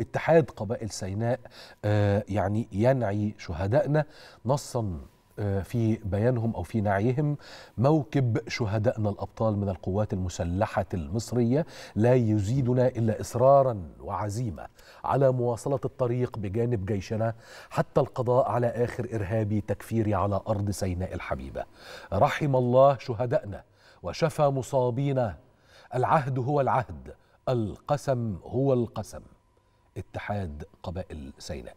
اتحاد قبائل سيناء آه، يعني ينعي شهدائنا نصا آه، في بيانهم او في نعيهم موكب شهدائنا الابطال من القوات المسلحه المصريه لا يزيدنا الا اصرارا وعزيمه على مواصله الطريق بجانب جيشنا حتى القضاء على اخر ارهابي تكفيري على ارض سيناء الحبيبه. رحم الله شهدائنا وشفى مصابينا العهد هو العهد القسم هو القسم. اتحاد قبائل سيناء